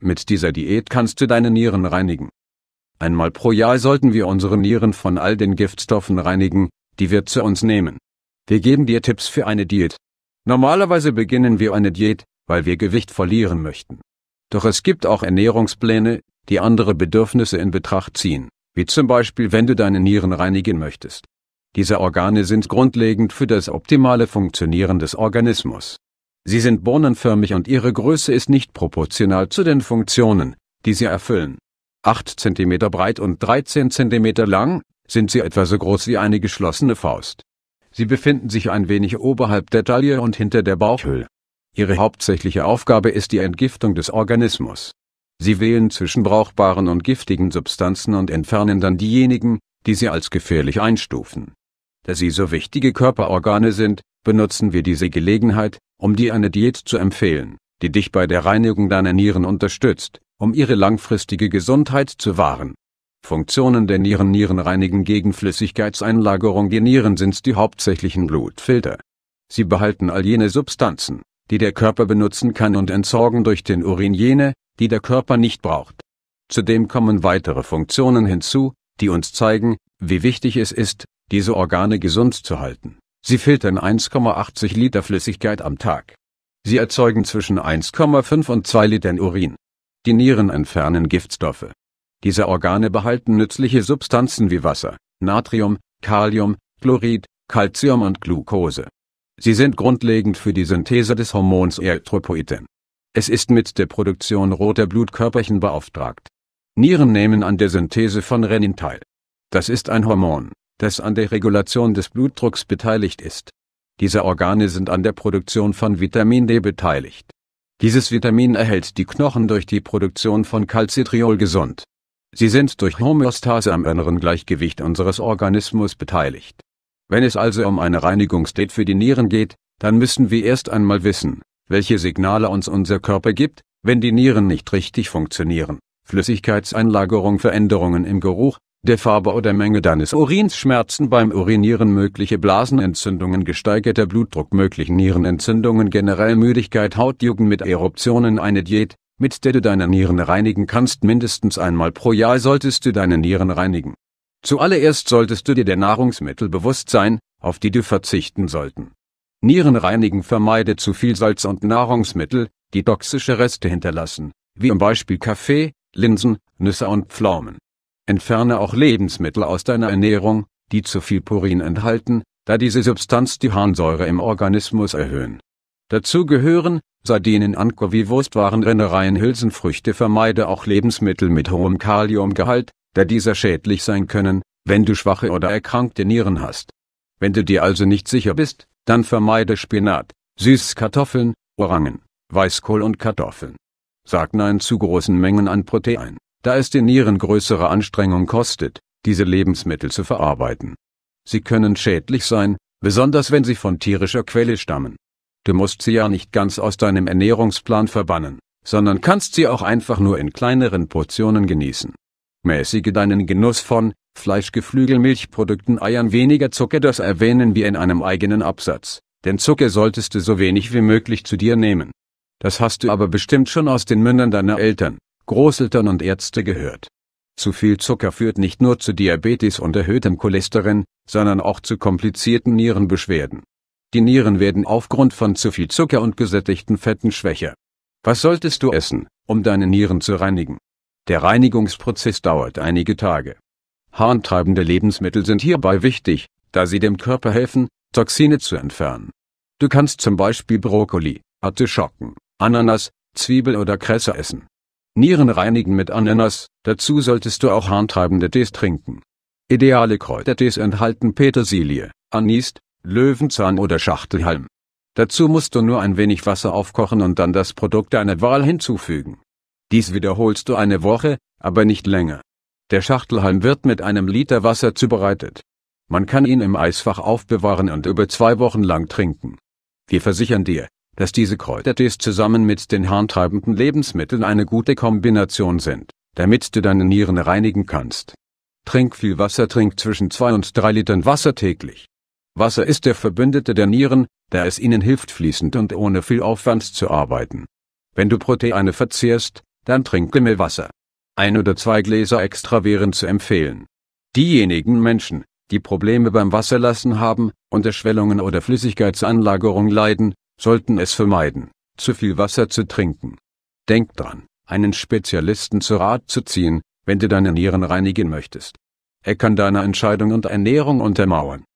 Mit dieser Diät kannst du deine Nieren reinigen. Einmal pro Jahr sollten wir unsere Nieren von all den Giftstoffen reinigen, die wir zu uns nehmen. Wir geben dir Tipps für eine Diät. Normalerweise beginnen wir eine Diät, weil wir Gewicht verlieren möchten. Doch es gibt auch Ernährungspläne, die andere Bedürfnisse in Betracht ziehen, wie zum Beispiel wenn du deine Nieren reinigen möchtest. Diese Organe sind grundlegend für das optimale Funktionieren des Organismus. Sie sind bohnenförmig und ihre Größe ist nicht proportional zu den Funktionen, die sie erfüllen. 8 cm breit und 13 cm lang sind sie etwa so groß wie eine geschlossene Faust. Sie befinden sich ein wenig oberhalb der Taille und hinter der Bauchhöhle. Ihre hauptsächliche Aufgabe ist die Entgiftung des Organismus. Sie wählen zwischen brauchbaren und giftigen Substanzen und entfernen dann diejenigen, die sie als gefährlich einstufen da sie so wichtige Körperorgane sind, benutzen wir diese Gelegenheit, um dir eine Diät zu empfehlen, die dich bei der Reinigung deiner Nieren unterstützt, um ihre langfristige Gesundheit zu wahren. Funktionen der Nieren Nieren reinigen gegen Flüssigkeitseinlagerung Die Nieren sind die hauptsächlichen Blutfilter. Sie behalten all jene Substanzen, die der Körper benutzen kann und entsorgen durch den Urin jene, die der Körper nicht braucht. Zudem kommen weitere Funktionen hinzu, die uns zeigen, wie wichtig es ist, diese Organe gesund zu halten. Sie filtern 1,80 Liter Flüssigkeit am Tag. Sie erzeugen zwischen 1,5 und 2 Litern Urin. Die Nieren entfernen Giftstoffe. Diese Organe behalten nützliche Substanzen wie Wasser, Natrium, Kalium, Chlorid, Calcium und Glucose. Sie sind grundlegend für die Synthese des Hormons Erythropoietin. Es ist mit der Produktion roter Blutkörperchen beauftragt. Nieren nehmen an der Synthese von Renin teil. Das ist ein Hormon das an der Regulation des Blutdrucks beteiligt ist. Diese Organe sind an der Produktion von Vitamin D beteiligt. Dieses Vitamin erhält die Knochen durch die Produktion von Calcitriol gesund. Sie sind durch Homöostase am inneren Gleichgewicht unseres Organismus beteiligt. Wenn es also um eine Reinigungsdiät für die Nieren geht, dann müssen wir erst einmal wissen, welche Signale uns unser Körper gibt, wenn die Nieren nicht richtig funktionieren. Flüssigkeitseinlagerung, Veränderungen im Geruch, der Farbe oder Menge deines Urins Schmerzen beim Urinieren mögliche Blasenentzündungen gesteigerter Blutdruck möglichen Nierenentzündungen generell Müdigkeit Hautjucken mit Eruptionen eine Diät, mit der du deine Nieren reinigen kannst mindestens einmal pro Jahr solltest du deine Nieren reinigen. Zuallererst solltest du dir der Nahrungsmittel bewusst sein, auf die du verzichten sollten. Nierenreinigen vermeide zu viel Salz und Nahrungsmittel, die toxische Reste hinterlassen, wie im Beispiel Kaffee, Linsen, Nüsse und Pflaumen. Entferne auch Lebensmittel aus deiner Ernährung, die zu viel Purin enthalten, da diese Substanz die Harnsäure im Organismus erhöhen. Dazu gehören Sardinen, Ankowie, Wurstwaren, Rennereien, Hülsenfrüchte. Vermeide auch Lebensmittel mit hohem Kaliumgehalt, da diese schädlich sein können, wenn du schwache oder erkrankte Nieren hast. Wenn du dir also nicht sicher bist, dann vermeide Spinat, Süßkartoffeln, Orangen, Weißkohl und Kartoffeln. Sag Nein zu großen Mengen an Protein da es den Nieren größere Anstrengung kostet, diese Lebensmittel zu verarbeiten. Sie können schädlich sein, besonders wenn sie von tierischer Quelle stammen. Du musst sie ja nicht ganz aus deinem Ernährungsplan verbannen, sondern kannst sie auch einfach nur in kleineren Portionen genießen. Mäßige deinen Genuss von Fleisch, Geflügel, Milchprodukten, Eiern, weniger Zucker, das erwähnen wir in einem eigenen Absatz, denn Zucker solltest du so wenig wie möglich zu dir nehmen. Das hast du aber bestimmt schon aus den Mündern deiner Eltern. Großeltern und Ärzte gehört. Zu viel Zucker führt nicht nur zu Diabetes und erhöhtem Cholesterin, sondern auch zu komplizierten Nierenbeschwerden. Die Nieren werden aufgrund von zu viel Zucker und gesättigten Fetten schwächer. Was solltest du essen, um deine Nieren zu reinigen? Der Reinigungsprozess dauert einige Tage. Harntreibende Lebensmittel sind hierbei wichtig, da sie dem Körper helfen, Toxine zu entfernen. Du kannst zum Beispiel Brokkoli, Artischocken, Ananas, Zwiebel oder Kresse essen. Nieren reinigen mit Ananas, dazu solltest du auch harntreibende Tees trinken. Ideale Kräutertees enthalten Petersilie, Anis, Löwenzahn oder Schachtelhalm. Dazu musst du nur ein wenig Wasser aufkochen und dann das Produkt deiner Wahl hinzufügen. Dies wiederholst du eine Woche, aber nicht länger. Der Schachtelhalm wird mit einem Liter Wasser zubereitet. Man kann ihn im Eisfach aufbewahren und über zwei Wochen lang trinken. Wir versichern dir, dass diese Kräutertees zusammen mit den harntreibenden Lebensmitteln eine gute Kombination sind, damit du deine Nieren reinigen kannst. Trink viel Wasser, trink zwischen 2 und 3 Litern Wasser täglich. Wasser ist der Verbündete der Nieren, da es ihnen hilft fließend und ohne viel Aufwand zu arbeiten. Wenn du Proteine verzehrst, dann trinke mehr Wasser. Ein oder zwei Gläser extra wären zu empfehlen. Diejenigen Menschen, die Probleme beim Wasserlassen haben, unter Schwellungen oder Flüssigkeitsanlagerung leiden, sollten es vermeiden, zu viel Wasser zu trinken. Denk dran, einen Spezialisten zu Rat zu ziehen, wenn du deine Nieren reinigen möchtest. Er kann deine Entscheidung und Ernährung untermauern.